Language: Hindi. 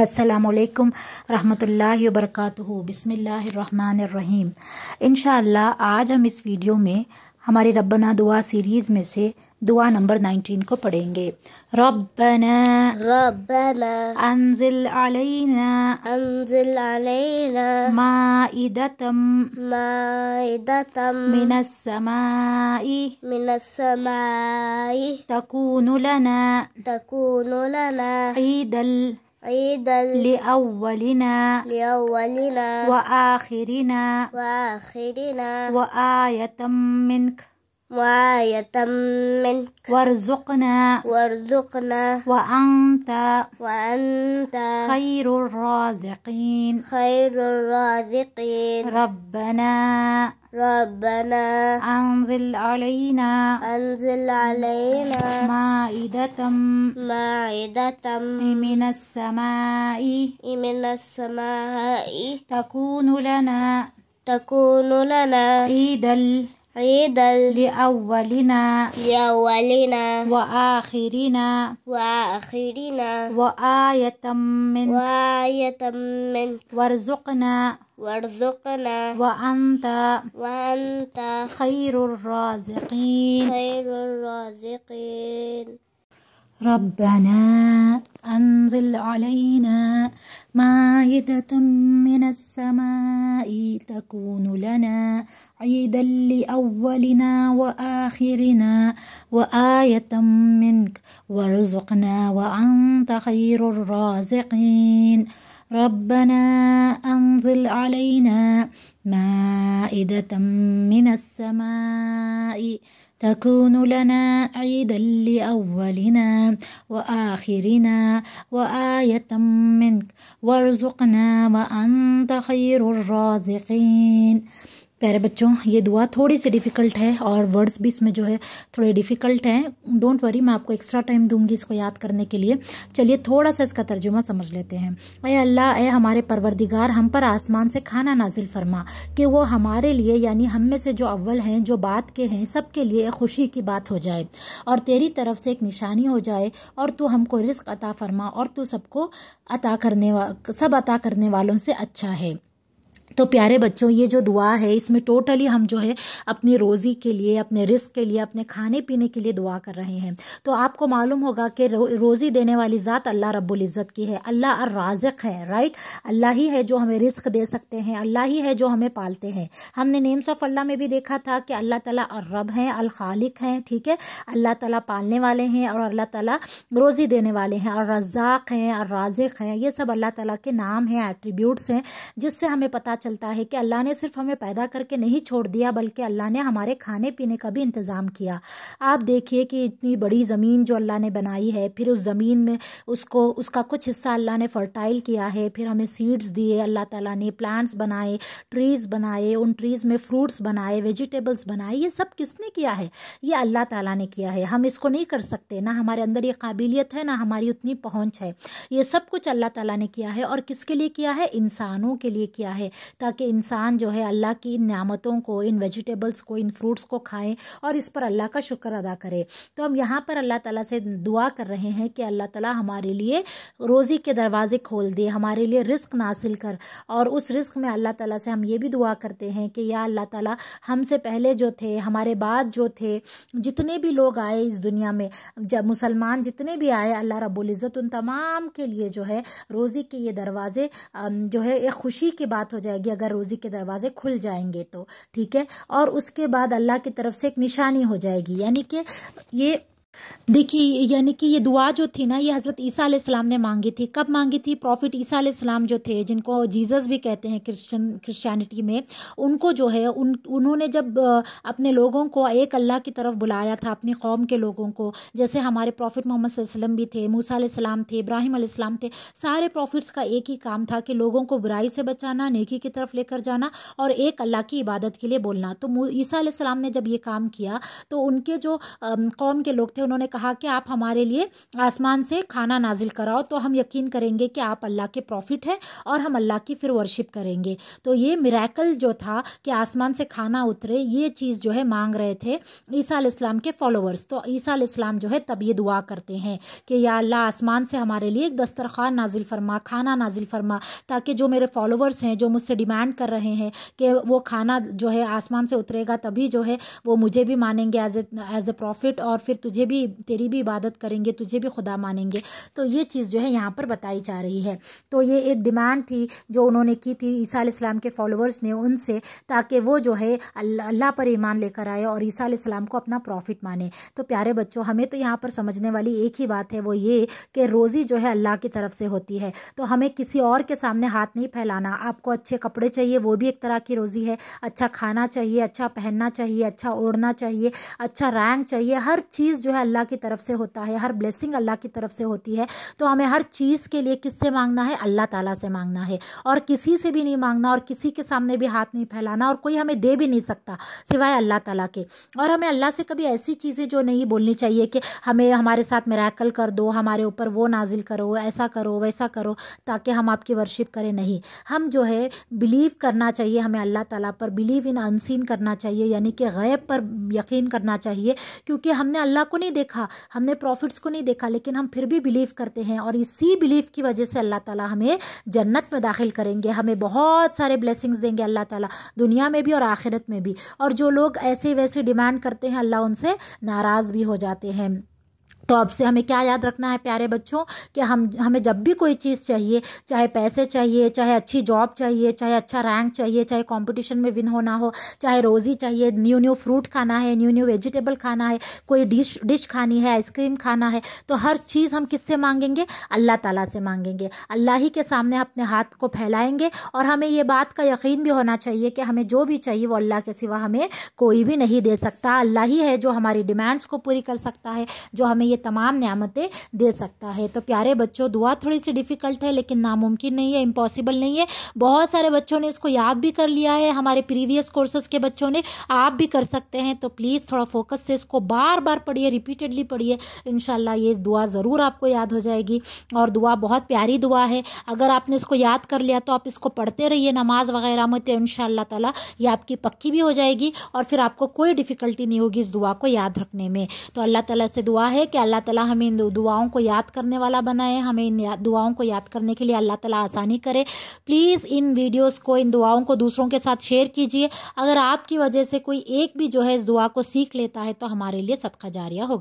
السلام علیکم رحمت اللہ وبرکاتہ بسم اللہ الرحمن الرحیم انشاءاللہ آج ہم اس ویڈیو میں ہماری ربنا دعا سیریز میں سے دعا نمبر نائنٹین کو پڑھیں گے ربنا ربنا انزل علینا انزل علینا مائدتم مائدتم من السماء من السماء تكون لنا تكون لنا عیدل عيد لأولنا لأولنا وآخرنا وآخرنا وآية منك وآية منك وارزقنا وارزقنا وأنت وأنت خير الرازقين خير الرازقين ربنا ربنا أنزل علينا أنزل علينا مائدة مائدة من السماء من السماء تكون لنا تكون لنا عيدا عيدا لأولنا لأولنا وآخرنا وآخرنا وآية من وآية من وارزقنا وارزقنا وأنت وأنت خير الرازقين خير الرازقين ربنا أنزل علينا مائدة من السماء تكون لنا عيدا لأولنا وآخرنا وآية منك وارزقنا وأنت خير الرازقين ربنا أنزل علينا مائدة من السماء تكون لنا عيدا لأولنا وآخرنا وآية منك وارزقنا وأنت خير الرازقين प्यारे बच्चों ये दुआ थोड़ी सी डिफ़िकल्ट है और वर्ड्स भी इसमें जो है थोड़े डिफ़िकल्ट हैं डोंट वरी मैं आपको एक्स्ट्रा टाइम दूंगी इसको याद करने के लिए चलिए थोड़ा सा इसका तर्जुमा समझ लेते हैं अय अल्लाह ए हमारे परवरदिगार हम पर आसमान से खाना नाजिल फरमा कि वो हमारे लिए यानी हम में से जो अव्वल हैं जो बात के हैं सब के लिए खुशी की बात हो जाए और तेरी तरफ से एक निशानी हो जाए और तू हमको रिस्क अता फरमा और तू सबको अता करने सब अता करने वालों से अच्छा है तो प्यारे बच्चों ये जो दुआ है इसमें टोटली हम जो है अपनी रोज़ी के लिए अपने रिस्क के लिए अपने खाने पीने के लिए दुआ कर रहे हैं तो आपको मालूम होगा कि रो, रोज़ी देने वाली ज़ात अल्लाह रब्बुल इज़्ज़त की है अल्लाह राजक है राइट अल्लाह ही है जो हमें रिस्क दे सकते हैं अल्लाह ही है जो हमें पालते हैं हमने नेम्स ऑफ अल्लाह में भी देखा था कि अल्लाह और रब हैं अलखालिक हैं ठीक है अल्लाह तला पालने वाले हैं और अल्लाह तला रोज़ी देने वाले हैं और रज़ाक हैं और राजक हैं ये सब अल्लाह तला के नाम हैं एट्रीब्यूट्स हैं जिससे हमें पता चलता है कि अल्लाह ने सिर्फ हमें पैदा करके नहीं छोड़ दिया बल्कि अल्लाह ने हमारे खाने पीने का भी इंतज़ाम किया आप देखिए कि इतनी बड़ी ज़मीन जो अल्लाह ने बनाई है फिर उस ज़मीन में उसको उसका कुछ हिस्सा अल्लाह ने फ़र्टाइल किया है फिर हमें सीड्स दिए अल्लाह ताला ने प्लांट्स बनाए ट्रीज़ बनाए उन ट्रीज़ में फ्रूट्स बनाए वेजिटेबल्स बनाए ये सब किसने किया है ये अल्लाह ताला ने किया है हम इसको नहीं कर सकते ना हमारे अंदर ये काबिलियत है ना हमारी उतनी पहुँच है ये सब कुछ अल्लाह ताला ने किया है और किसके लिए किया है इंसानों के लिए किया है ताकि इंसान जो है अल्लाह की नामतों को इन वेजिटेबल्स को इन फ्रूट्स को खाएँ और इस पर अल्लाह का शुक्र अदा करें तो हम यहाँ पर अल्लाह ताला से दुआ कर रहे हैं कि अल्लाह ताला हमारे लिए रोज़ी के दरवाज़े खोल दे हमारे लिए रिस्क नासिल कर और उस रिस्क में अल्लाह ताला से हम ये भी दुआ करते हैं कि या अल्लाह ताला हमसे पहले जो थे हमारे बाद जो थे जितने भी लोग आए इस दुनिया में जब मुसलमान जितने भी आए अल्लाह रबुल्ज़त उन तमाम के लिए जो है रोज़ी के ये दरवाज़े जो है एक खुशी की बात हो जाएगी जाएगी अगर रोज़ी के दरवाजे खुल जाएंगे तो ठीक है और उसके बाद अल्लाह की तरफ से एक निशानी हो जाएगी यानी कि ये देखिए यानी कि ये दुआ जो थी ना ये हज़रत ईसा सलाम ने मांगी थी कब मांगी थी प्रॉफिट ईसा सलाम जो थे जिनको जीसस भी कहते हैं क्रिश्चन क्रिश्चियनिटी में उनको जो है उन उन्होंने जब अपने लोगों को एक अल्लाह की तरफ बुलाया था अपनी कौम के लोगों को जैसे हमारे प्रॉफिट मोहम्मद वसलम भी थे मूसा सलाम थे इब्राहिम आसमाम थे सारे प्रॉफिट्स का एक ही काम था कि लोगों को बुराई से बचाना नेकी की तरफ लेकर जाना और एक अल्लाह की इबादत के लिए बोलना तो ईसा सलाम ने जब ये काम किया तो उनके जो कौम के लोग थे कि उन्होंने कहा कि आप हमारे लिए आसमान से खाना नाजिल कराओ तो हम यकीन करेंगे कि आप अल्लाह के प्रॉफिट हैं और हम अल्लाह की फिर वर्शिप करेंगे तो ये मिराकल जो था कि आसमान से खाना उतरे ये चीज़ जो है मांग रहे थे ईसा इस्लाम के फॉलोअर्स तो ईसा इस्लाम जो है तब ये दुआ करते हैं कि या अल्लाह आसमान से हमारे लिए एक दस्तरखान नाजिल फरमा खाना नाजिल फरमा ताकि जो मेरे फॉलोअर्स हैं जो मुझसे डिमांड कर रहे हैं कि वो खाना जो है आसमान से उतरेगा तभी जो है वो मुझे भी मानेंगे एज एज ए प्रॉफिट और फिर तुझे भी भी तेरी भी इबादत करेंगे तुझे भी खुदा मानेंगे तो ये चीज़ जो है यहाँ पर बताई जा रही है तो ये एक डिमांड थी जो उन्होंने की थी ईसा इस्लाम के फॉलोअर्स ने उनसे ताकि वो जो है अल्लाह पर ईमान लेकर आए और ईसा इस्लाम को अपना प्रॉफिट माने तो प्यारे बच्चों हमें तो यहाँ पर समझने वाली एक ही बात है वो ये कि रोज़ी जो है अल्लाह की तरफ से होती है तो हमें किसी और के सामने हाथ नहीं फैलाना आपको अच्छे कपड़े चाहिए वो भी एक तरह की रोज़ी है अच्छा खाना चाहिए अच्छा पहनना चाहिए अच्छा ओढ़ना चाहिए अच्छा रैंक चाहिए हर चीज़ जो है अल्लाह की तरफ से होता है हर ब्लेसिंग अल्लाह की तरफ से होती है तो हमें हर चीज़ के लिए किससे मांगना है अल्लाह ताला से मांगना है और किसी से भी नहीं मांगना और किसी के सामने भी हाथ नहीं फैलाना और कोई हमें दे भी नहीं सकता सिवाय अल्लाह ताला के और हमें अल्लाह से कभी ऐसी चीज़ें जो नहीं बोलनी चाहिए कि हमें हमारे साथ मेराकल कर दो हमारे ऊपर वो नाजिल करो ऐसा करो वैसा करो ताकि हम आपकी वर्शिप करें नहीं हम जो है बिलीव करना चाहिए हमें अल्लाह ताला पर बिलीव इन अनसिन करना चाहिए यानी कि गैब पर यकीन करना चाहिए क्योंकि हमने अल्लाह को नहीं नहीं देखा हमने प्रॉफिट्स को नहीं देखा लेकिन हम फिर भी बिलीव करते हैं और इसी बिलीव की वजह से अल्लाह ताला हमें जन्नत में दाखिल करेंगे हमें बहुत सारे ब्लेसिंग्स देंगे अल्लाह ताला दुनिया में भी और आखिरत में भी और जो लोग ऐसे वैसे डिमांड करते हैं अल्लाह उनसे नाराज़ भी हो जाते हैं तो अब से हमें क्या याद रखना है प्यारे बच्चों कि हम हमें जब भी कोई चीज़ चाहिए चाहे पैसे चाहिए चाहे अच्छी जॉब चाहिए चाहे अच्छा रैंक चाहिए चाहे कंपटीशन में विन होना हो चाहे रोज़ी चाहिए न्यू न्यू फ्रूट खाना है न्यू न्यू वेजिटेबल खाना है कोई डिश डिश खानी है आइसक्रीम खाना है तो हर चीज़ हम किससे मांगेंगे अल्लाह ताला से मांगेंगे अल्लाह ही के सामने अपने हाथ को फैलाएँगे और हमें ये बात का यकीन भी होना चाहिए कि हमें जो भी चाहिए वो अल्लाह के सिवा हमें कोई भी नहीं दे सकता अल्लाह ही है जो हमारी डिमांड्स को पूरी कर सकता है जो हमें ये तमाम नियामतें दे सकता है तो प्यारे बच्चों दुआ थोड़ी सी डिफ़िकल्ट है लेकिन नामुमकिन नहीं है इम्पॉसिबल नहीं है बहुत सारे बच्चों ने इसको याद भी कर लिया है हमारे प्रीवियस कोर्सेज के बच्चों ने आप भी कर सकते हैं तो प्लीज़ थोड़ा फोकस से इसको बार बार पढ़िए रिपीटेडली पढ़िए इन ये दुआ ज़रूर आपको याद हो जाएगी और दुआ बहुत प्यारी दुआ है अगर आपने इसको याद कर लिया तो आप इसको पढ़ते रहिए नमाज वगैरह में तो इन ताला ये आपकी पक्की भी हो जाएगी और फिर आपको कोई डिफ़िकल्टी नहीं होगी इस दुआ को याद रखने में तो अल्लाह ताला से दुआ है कि अल्लाह ताला हमें इन दुआओं को याद करने वाला बनाए हमें इन दुआओं को याद करने के लिए अल्लाह ताला आसानी करे प्लीज़ इन वीडियोस को इन दुआओं को दूसरों के साथ शेयर कीजिए अगर आपकी वजह से कोई एक भी जो है इस दुआ को सीख लेता है तो हमारे लिए सदका जारिया होगा